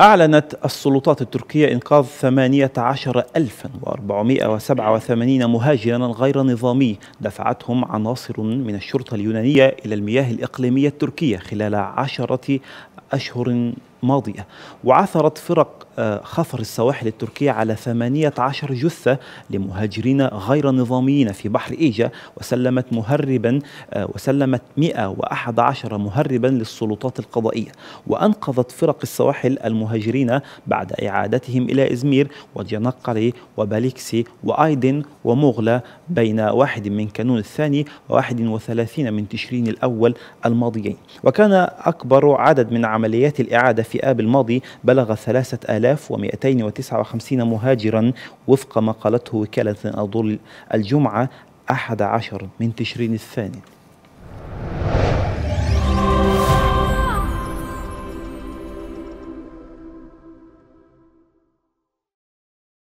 أعلنت السلطات التركية إنقاذ 18487 مهاجرا غير نظامي دفعتهم عناصر من الشرطة اليونانية إلى المياه الإقليمية التركية خلال عشرة أشهر ماضية وعثرت فرق آه، خفر السواحل التركية على 18 جثة لمهاجرين غير نظاميين في بحر إيجا وسلمت مهربا آه، وسلمت 111 مهربا للسلطات القضائية وأنقذت فرق السواحل المهاجرين بعد إعادتهم إلى إزمير وجنقري وباليكسي وأيدن ومغلى بين واحد من كانون الثاني وواحد وثلاثين من تشرين الأول الماضيين وكان أكبر عدد من عمليات الإعادة في في آب الماضي بلغ 3259 مهاجرا وفق ما قالته وكالة الضوء الجمعة 11 من تشرين الثاني